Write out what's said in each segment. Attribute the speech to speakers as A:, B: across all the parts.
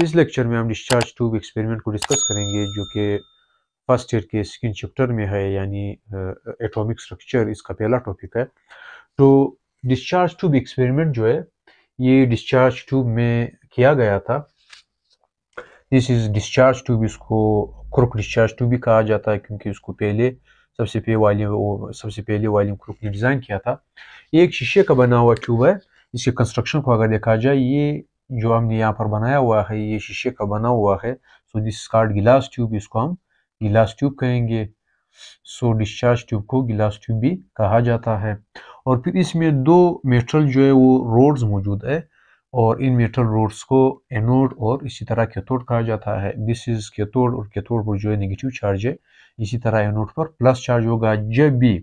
A: इस लेक्चर में हम डिस्चार्ज ट्यूब एक्सपेरिमेंट को डिस्कस करेंगे जो कि फर्स्ट ईयर के सेकेंड चैप्टर में है यानी एटॉमिक स्ट्रक्चर इसका पहला टॉपिक है तो डिस्चार्ज ट्यूब एक्सपेरिमेंट जो है ये डिस्चार्ज ट्यूब में किया गया था दिस इज़ डिस्चार्ज ट्यूब इसको क्रुक डिस्चार्ज ट्यूब भी कहा जाता है क्योंकि उसको पहले सबसे पहले वाली सबसे पहले वाली क्रुक ने डिज़ाइन किया था एक शीशे का बना हुआ ट्यूब है इसके कंस्ट्रक्शन को अगर देखा जाए ये जो हमने यहाँ पर बनाया हुआ है ये शीशे का बना हुआ है so this hard glass tube इसको हम गिलास ट्यूब कहेंगे सो डिस्चार्ज ट्यूब को गिलास ट्यूब भी कहा जाता है और फिर इसमें दो मेटल जो है वो रोड्स मौजूद है और इन मेटल रोड्स को एनोड और इसी तरह कैथोड कहा जाता है दिस इज कैथोड और कैथोड पर जो है नेगेटिव चार्ज है इसी तरह एनोड पर प्लस चार्ज होगा जब भी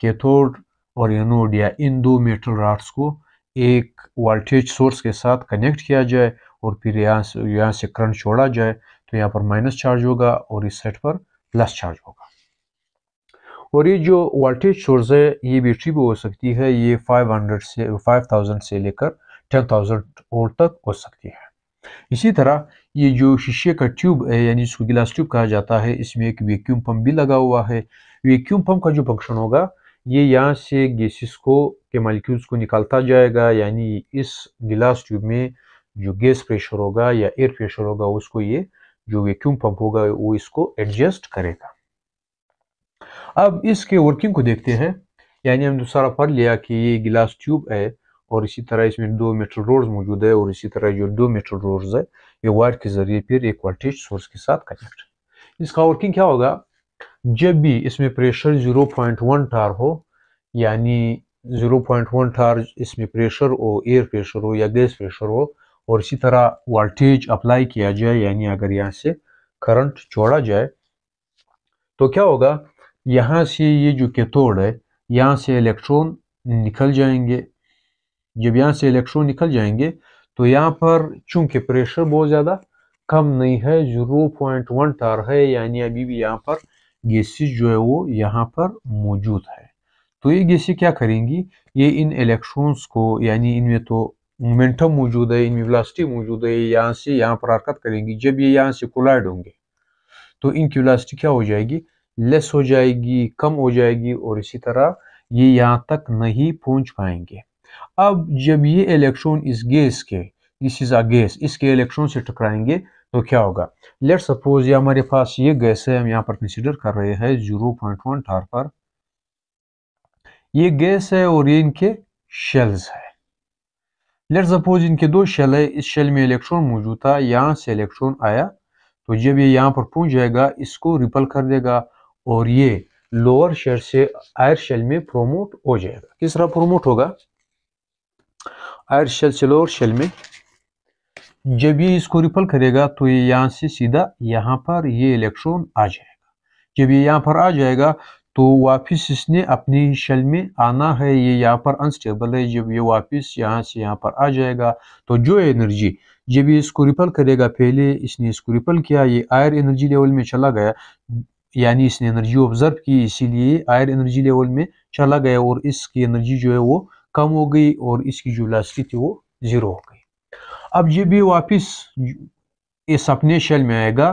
A: कैथोड और एनोड या इन दो मेटल रॉड्स को एक वोल्टेज सोर्स के साथ कनेक्ट किया जाए और फिर यहाँ से यहाँ से करंट छोड़ा जाए तो यहाँ पर माइनस चार्ज होगा और इस साइड पर प्लस चार्ज होगा और ये जो वोल्टेज सोर्स है ये बैटरी भी हो सकती है ये 500 से 5000 से लेकर 10000 और तक हो सकती है इसी तरह ये जो शीशे का ट्यूब है यानी इसको गिलास ट्यूब कहा जाता है इसमें एक वैक्यूम पंप भी लगा हुआ है वैक्यूम पंप का जो फंक्शन होगा ये यहाँ से गैसेस को के मालिक्यूल्स को निकालता जाएगा यानी इस गिलास ट्यूब में जो गैस प्रेशर होगा या एयर प्रेशर होगा उसको ये जो वैक्यूम पंप होगा वो इसको एडजस्ट करेगा अब इसके वर्किंग को देखते हैं यानी हमने तो सारा पढ़ लिया कि ये गिलास ट्यूब है और इसी तरह इसमें दो मेट्रो रोड मौजूद है और इसी तरह जो दो मेट्रो रोड है ये वायर के जरिए फिर एक वोल्टेज सोर्स के साथ कनेक्ट इसका वर्किंग क्या होगा जब भी इसमें प्रेशर 0.1 टार हो यानी 0.1 टार इसमें प्रेशर हो एयर प्रेशर हो या गैस प्रेशर हो और इसी तरह वोल्टेज अप्लाई किया जाए यानी अगर यहाँ से करंट छोड़ा जाए तो क्या होगा यहाँ से ये जो कैथोड है यहाँ से इलेक्ट्रॉन निकल जाएंगे जब यहाँ से इलेक्ट्रॉन निकल जाएंगे तो यहाँ पर चूंकि प्रेशर बहुत ज़्यादा कम नहीं है जीरो पॉइंट वन टार है यानी अभी भी यहाँ पर गैसेज जो है वो यहाँ पर मौजूद है तो ये गैसे क्या करेंगी ये इन इलेक्ट्रॉन्स को यानी इनमें तो मोमेंटम मौजूद है इनमें वेलोसिटी मौजूद है ये यहाँ से यहाँ पर हरकत करेंगी जब ये यहाँ से कोलाइड होंगे तो इनकी वेलोसिटी क्या हो जाएगी लेस हो जाएगी कम हो जाएगी और इसी तरह ये यहाँ तक नहीं पहुँच पाएंगे अब जब ये इलेक्ट्रॉन इस गैस के दिस इज़ अ गैस इसके इलेक्ट्रॉन से टकराएंगे तो क्या होगा लेट सपोज ये हमारे पास ये गैस है हम यहाँ पर कंसिडर कर रहे हैं जीरो पॉइंट वन टार पर ये गैस है और ये इनके शेल्स है लेट सपोज इनके दो शेल है इस शेल में इलेक्ट्रॉन मौजूद था यहाँ से इलेक्ट्रॉन आया तो जब ये यहाँ पर पहुंच जाएगा इसको रिपल कर देगा और ये लोअर शेल से आयर शेल में प्रोमोट हो जाएगा किस तरह प्रोमोट होगा आयर शेल से लोअर शेल में जब ये इसको रिपल करेगा तो ये यहाँ से सीधा यहाँ पर ये इलेक्ट्रॉन आ जाएगा जब ये यहाँ पर आ जाएगा तो वापस इसने अपनी ही शेल में आना है ये यहाँ पर अनस्टेबल है जब ये वापस यहाँ से यहाँ पर आ जाएगा तो जो एनर्जी जब ये इसको रिपल करेगा पहले इसने इसको रिपल किया ये आयर एनर्जी लेवल में चला गया यानी इसने एनर्जी ऑब्जर्व की इसीलिए आयर एनर्जी लेवल में चला गया और इसकी एनर्जी जो है वो कम हो गई और इसकी जो लास्टी थी वो ज़ीरो हो गई अब ये भी वापस इस अपने शेल में आएगा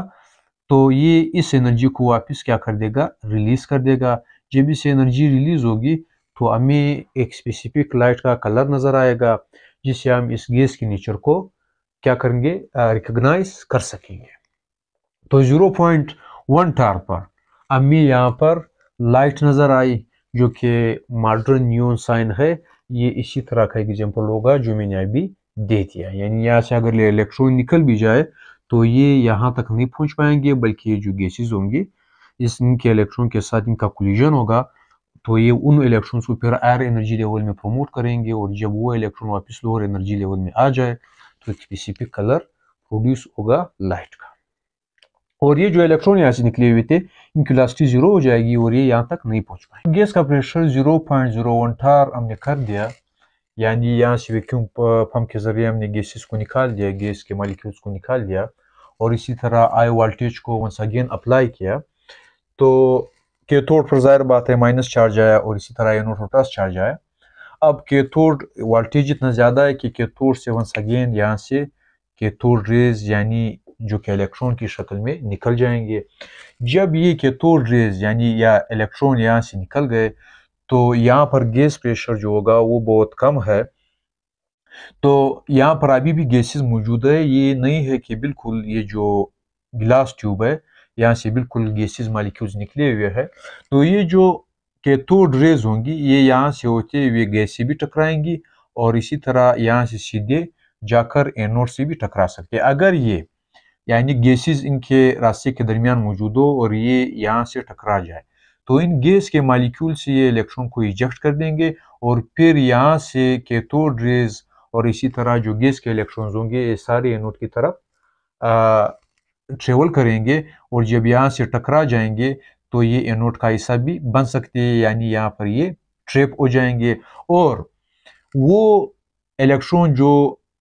A: तो ये इस एनर्जी को वापस क्या कर देगा रिलीज़ कर देगा जब इस एनर्जी रिलीज़ होगी तो हमें एक स्पेसिफिक लाइट का कलर नज़र आएगा जिससे हम इस गैस की नेचर को क्या करेंगे रिकग्नाइज कर सकेंगे तो ज़ीरो पॉइंट वन टार पर हमें यहाँ पर लाइट नज़र आई जो कि मॉडर्न न्यून साइन है ये इसी तरह का एग्जाम्पल होगा जो मैंने अभी दे दिया यानी यहाँ से अगर इलेक्ट्रॉन निकल भी जाए तो ये यहाँ तक नहीं पहुँच पाएंगे बल्कि ये जो गैसेज होंगे इस इनके इलेक्ट्रॉन के साथ इनका कोलिजन होगा तो ये उन इलेक्ट्रॉन्स को फिर आयर एनर्जी लेवल में प्रमोट करेंगे और जब वो इलेक्ट्रॉन वापस लोअर एनर्जी लेवल में आ जाए तो एक स्पेसिफिक कलर प्रोड्यूस होगा लाइट का और ये जो इलेक्ट्रॉन यहाँ से निकले हुए थे इनकी लास्टी जीरो हो जाएगी और ये यहाँ तक नहीं पहुँच पाएंगे गैस का pressure zero point zero one हमने कर दिया يعني यहां वैक्यूम पंप के ज़रिए हमने गैसेस को निकाल दिया गैस के मालिक्यूल्स को निकाल दिया और इसी तरह आई वोल्टेज को वंस अगेन अप्लाई किया तो कैथोड पर ज़ाहिर बात है माइनस चार्ज आया और इसी तरह एनोड पर प्लस चार्ज आया अब कैथोड वोल्टेज इतना ज़्यादा है कि कैथोड से वंस अगेन यहाँ से कैथोड रेज यानी जो कि इलेक्ट्रॉन की शक्ल में निकल जाएंगे जब ये कैथोड रेज यानी या इलेक्ट्रॉन यहाँ से निकल गए तो यहाँ पर गैस प्रेशर जो होगा वो बहुत कम है तो यहाँ पर अभी भी गैसेस मौजूद है ये नहीं है कि बिल्कुल ये जो गिलास ट्यूब है यहाँ से बिल्कुल गैसेस मालिक्यूल्स निकले हुए है तो ये जो कैथोड रेज होंगी ये यहाँ से होते हुए गैस से भी टकराएंगी और इसी तरह यहाँ से सीधे जाकर एनोड से भी टकरा सकते हैं अगर ये यानी गैसेस इनके रास्ते के दरमियान मौजूद हो और ये यहाँ से टकरा जाए तो इन गैस के मालिक्यूल से ये इलेक्ट्रॉन को इजेक्ट कर देंगे और फिर यहाँ से रेज और इसी तरह जो गैस के इलेक्ट्रॉन्स होंगे ये सारे एनोड की तरफ ट्रेवल करेंगे और जब यहाँ से टकरा जाएंगे तो ये एनोड का हिस्सा भी बन सकते हैं यानी यहाँ पर ये ट्रेप हो जाएंगे और वो इलेक्ट्रॉन जो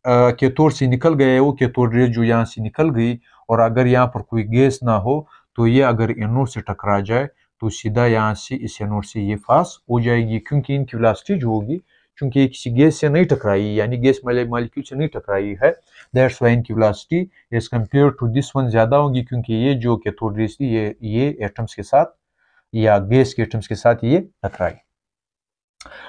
A: केतोर से निकल गए वो केतोर रेज जो यहाँ से निकल गई और अगर यहाँ पर कोई गैस ना हो तो ये अगर एनोड से टकरा जाए तो सीधा यहाँ से इस एनोड से ये फास हो जाएगी क्योंकि इनकी वेलोसिटी जो होगी क्योंकि ये किसी गैस से नहीं टकराई यानी गैस मालिक्यूल से नहीं टकराई है दैट्स वाई इनकी velocity as compare to this one ज़्यादा होगी क्योंकि ये जो कि थोड़ी ये ये एटम्स के साथ या गैस के एटम्स के साथ ये टकराई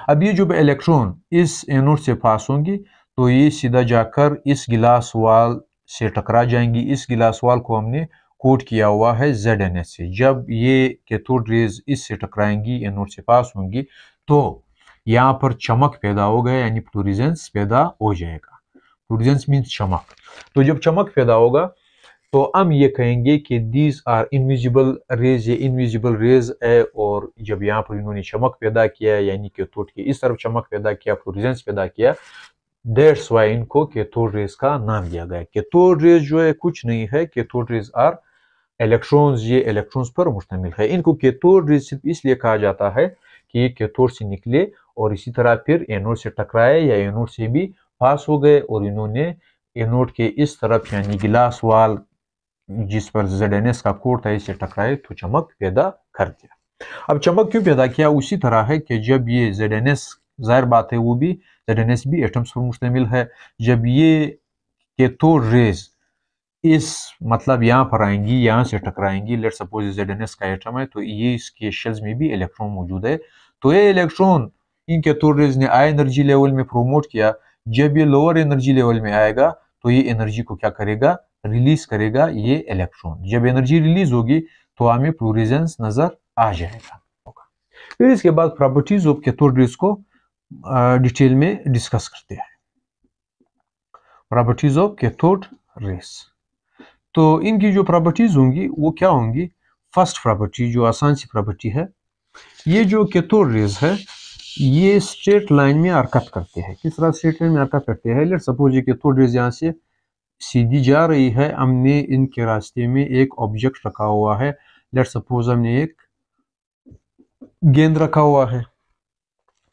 A: अब ये जो इलेक्ट्रॉन इस एनोड से फास होंगी तो ये सीधा जाकर इस गिलास वाल से टकरा जाएंगी इस गिलास वाल को हमने कोट किया हुआ है जेड एन एस से जब ये कैथोड रेज इससे टकराएंगी एनोड से पास होंगी तो यहाँ पर चमक पैदा हो गया यानी फ्लोरिजेंस पैदा हो जाएगा फ्लोरिजेंस मीन्स चमक तो जब चमक पैदा होगा तो हम ये कहेंगे कि दीज आर इनविजिबल रेज ये इनविजिबल रेज है और जब यहाँ पर इन्होंने चमक पैदा किया यानी कैथोड के इस तरफ चमक पैदा किया फ्लोरिजेंस पैदा किया डेट्स वाई इनको कैथोड रेज का नाम दिया गया कैथोड रेज जो है कुछ नहीं है कैथोड रेज आर इलेक्ट्रॉन्स ये इलेक्ट्रॉन्स पर मुश्तमिल है इनको केतोर सिर्फ इसलिए कहा जाता है कि ये केतोर से निकले और इसी तरह फिर एनोड से टकराए या एनोड से भी पास हो गए और इन्होंने एनोड के इस तरफ यानी गिलास वाल जिस पर जेड का कोड था इसे टकराए तो चमक पैदा कर दिया अब चमक क्यों पैदा किया उसी तरह है कि जब ये जेड एन एस जाहिर बात है वो भी जेड एन एस भी एटम्स पर मुश्तमिल है जब ये केतोर रेज इस मतलब यहाँ पर आएंगी यहाँ से टकराएंगी let suppose Z N S का एटम है तो ये इसके शेल्स में भी इलेक्ट्रॉन मौजूद है तो ये इलेक्ट्रॉन इनके टूरिज ने आई एनर्जी लेवल में प्रोमोट किया जब ये लोअर एनर्जी लेवल में आएगा तो ये एनर्जी को क्या करेगा रिलीज करेगा ये इलेक्ट्रॉन जब एनर्जी रिलीज होगी तो हमें प्लूरिजेंस नजर आ जाएगा फिर इसके बाद प्रॉपर्टीज ऑफ कैथोड्रिस को डिटेल में डिस्कस करते हैं प्रॉपर्टीज ऑफ कैथोड रेस तो इनकी जो प्रॉपर्टीज़ होंगी वो क्या होंगी फर्स्ट प्रॉपर्टी जो आसान सी प्रॉपर्टी है ये जो केतोर रेज है ये स्ट्रेट लाइन में हरकत करते हैं किस तरह स्ट्रेट लाइन में हरकत करते हैं लेट सपोज ये केतोर रेज यहाँ से सीधी जा रही है हमने इनके रास्ते में एक ऑब्जेक्ट रखा हुआ है लेट सपोज हमने एक गेंद रखा हुआ है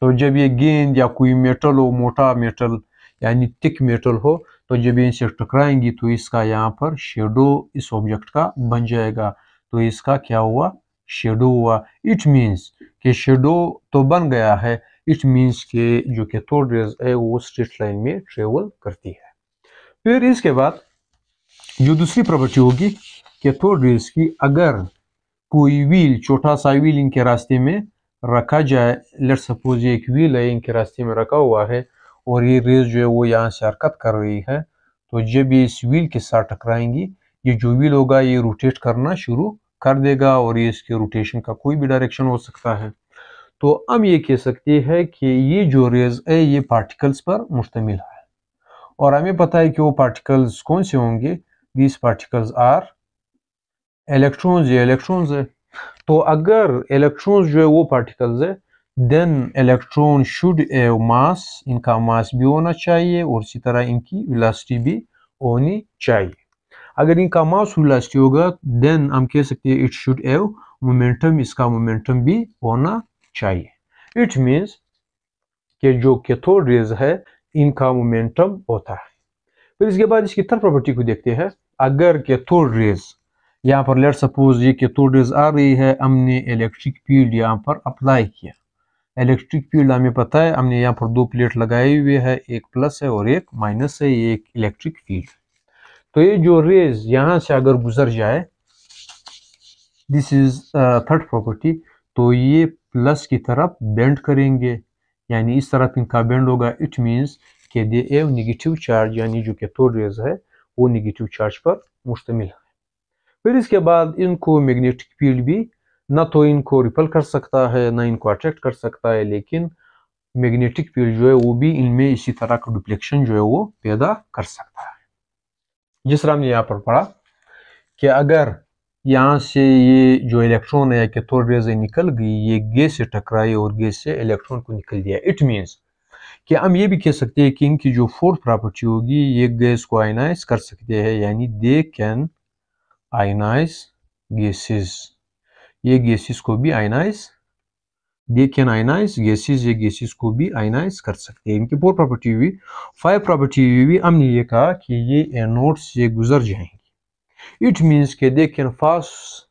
A: तो जब ये गेंद या कोई मेटल हो मोटा मेटल यानी टिक मेटल हो तो जब ये इनसे टकराएंगी तो इसका यहाँ पर शेडो इस ऑब्जेक्ट का बन जाएगा तो इसका क्या हुआ शेडो हुआ इट मीन्स कि शेडो तो बन गया है इट मीन्स के जो कैथोड रेज है वो स्ट्रेट लाइन में ट्रेवल करती है फिर इसके बाद जो दूसरी प्रॉपर्टी होगी कैथोड रेज की अगर कोई व्हील छोटा सा व्हील इनके रास्ते में रखा जाए लेट सपोज एक व्हील है इनके रास्ते में रखा हुआ है और ये रेस जो है वो यहाँ से हरकत कर रही है तो जब ये इस व्हील के साथ टकराएंगी ये जो व्हील होगा ये रोटेट करना शुरू कर देगा और ये इसके रोटेशन का कोई भी डायरेक्शन हो सकता है तो हम ये कह सकते हैं कि ये जो रेज है ये पार्टिकल्स पर मुश्तमिल है और हमें पता है कि वो पार्टिकल्स कौन से होंगे दीज पार्टिकल्स आर इलेक्ट्रॉन्स ये इलेक्ट्रॉन्स है तो अगर इलेक्ट्रॉन्स जो है वो पार्टिकल्स है देन इलेक्ट्रॉन शुड एव मास इनका मास भी होना चाहिए और इसी तरह इनकी विलासिटी भी होनी चाहिए अगर इनका मास विलासिटी होगा देन हम कह सकते हैं इट शुड एव मोमेंटम इसका मोमेंटम भी होना चाहिए इट मीन्स के जो कैथोड रेज है इनका मोमेंटम होता है फिर इसके बाद इसकी थर्ड प्रॉपर्टी को देखते हैं अगर कैथोड रेज यहाँ पर लेट सपोज ये कैथोड रेज आ रही है हमने इलेक्ट्रिक फील्ड यहाँ पर अप्लाई किया इलेक्ट्रिक फील्ड हमें पता है हमने यहाँ पर दो प्लेट लगाए हुए है एक प्लस है और एक माइनस है ये एक इलेक्ट्रिक फील्ड तो ये जो रेज यहाँ से अगर गुजर जाए दिस इज थर्ड प्रॉपर्टी तो ये प्लस की तरफ बेंड करेंगे यानी इस तरफ इनका बेंड होगा इट मीन्स के दे एव निगेटिव चार्ज यानी जो कैथोड रेज है वो निगेटिव चार्ज पर मुश्तमिल है फिर इसके बाद इनको मैग्नेटिक फील्ड भी ना तो इनको रिपल कर सकता है ना इनको अट्रैक्ट कर सकता है लेकिन मैग्नेटिक फील्ड जो है वो भी इनमें इसी तरह का डुप्लेक्शन जो है वो पैदा कर सकता है जिस तरह हमने यहाँ पर पढ़ा कि अगर यहाँ से ये जो इलेक्ट्रॉन है या थोड़ी रेजें निकल गई ये गैस से टकराई और गैस से इलेक्ट्रॉन को निकल दिया इट मीन्स कि हम ये भी कह सकते हैं कि इनकी जो फोर्थ प्रॉपर्टी होगी ये गैस को आयनाइज कर सकते हैं यानी दे कैन आयनाइज गैसेस ये गैसेस को भी ionize they can ionize gases ये गैसेस को भी आयनाइज कर सकते हैं इनकी फोर प्रॉपर्टी हुई फाइव प्रॉपर्टी हुई हमने ये कहा कि ये एनोड्स ये गुजर जाएंगे इट मीन्स के they can pass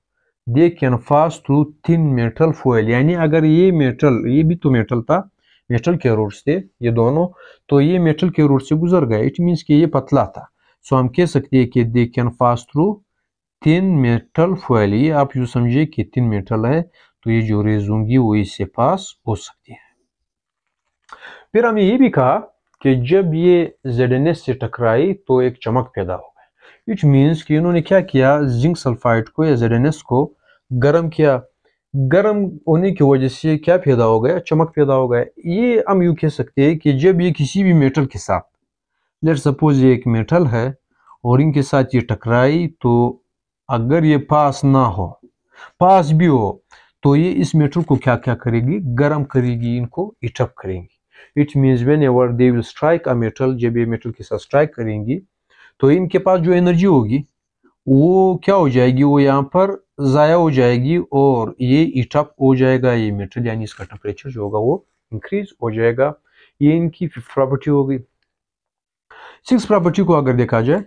A: they can pass through thin metal foil यानी अगर ये मेटल ये भी तो मेटल था मेटल के रोड से ये दोनों तो ये मेटल के रोड से गुजर गए इट मीन्स कि ये पतला था सो so, हम कह सकते हैं कि they can pass through thin metal foil ये आप यू समझिए कि तीन मेटल है तो ये जो रेजूंगी वो इससे पास हो सकती है फिर हमें ये भी कहा कि जब ये जेड से टकराई तो एक चमक पैदा हो गया इट मीन्स कि इन्होंने क्या किया जिंक सल्फाइड को या जेड को गर्म किया गर्म होने की वजह से क्या पैदा हो गया चमक पैदा हो गया ये हम यूँ कह सकते हैं कि जब ये किसी भी मेटल के साथ लेट सपोज ये एक मेटल है और इनके साथ ये टकराई तो अगर ये पास ना हो पास भी हो तो ये इस मेटर को क्या क्या करेगी गर्म करेगी इनको इटअप करेंगी it means whenever they will strike a metal जब ये मेटल के साथ स्ट्राइक करेंगी तो इनके पास जो एनर्जी होगी वो क्या हो जाएगी वो यहाँ पर ज़ाया हो जाएगी और ये इटअप हो जाएगा ये मेटल यानी इसका टेम्परेचर जो होगा वो इंक्रीज हो जाएगा ये इनकी फिफ्थ प्रॉपर्टी होगी सिक्स प्रॉपर्टी को अगर देखा जाए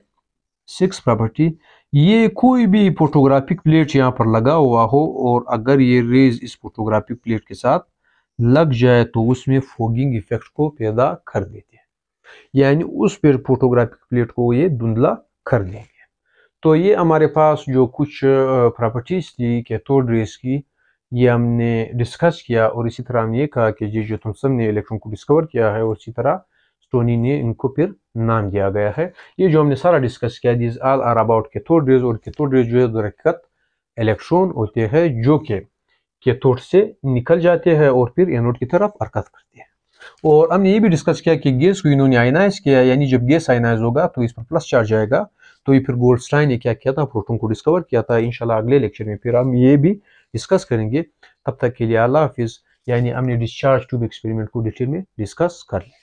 A: सिक्स प्रॉपर्टी ये कोई भी फोटोग्राफिक प्लेट यहाँ पर लगा हुआ हो और अगर ये रेज इस फोटोग्राफिक प्लेट के साथ लग जाए तो उसमें फोगिंग इफेक्ट को पैदा कर देते हैं यानी उस पर फोटोग्राफिक प्लेट को ये धुंधला कर देंगे तो ये हमारे पास जो कुछ प्रॉपर्टीज थी कैथोड रेस की ये हमने डिस्कस किया और इसी तरह हमने ये कहा कि ये जो तुम ने इलेक्ट्रॉन को डिस्कवर किया है और इसी तरह टोनी ने इनको फिर नाम दिया गया है ये जो हमने सारा डिस्कस किया this all are about rays और रेज जो है दरकत इलेक्ट्रॉन होते हैं जो कि कैथोड से निकल जाते हैं और फिर एनोड की तरफ हरकत करते हैं और हमने ये भी डिस्कस किया कि गैस को इन्होंने आयनाइज किया यानी जब गैस आयनाइज होगा तो इस पर प्लस चार्ज आएगा तो ये फिर गोल्ड स्टाइन ने क्या किया था प्रोटोन को डिस्कवर किया था इनशाला अगले लेक्चर में फिर हम ये भी डिस्कस करेंगे तब तक के लिए अल्लाह हाफिज़ यानी हमने डिस्चार्ज ट्यूब एक्सपेरिमेंट को डिटेल में डिस्कस कर लिया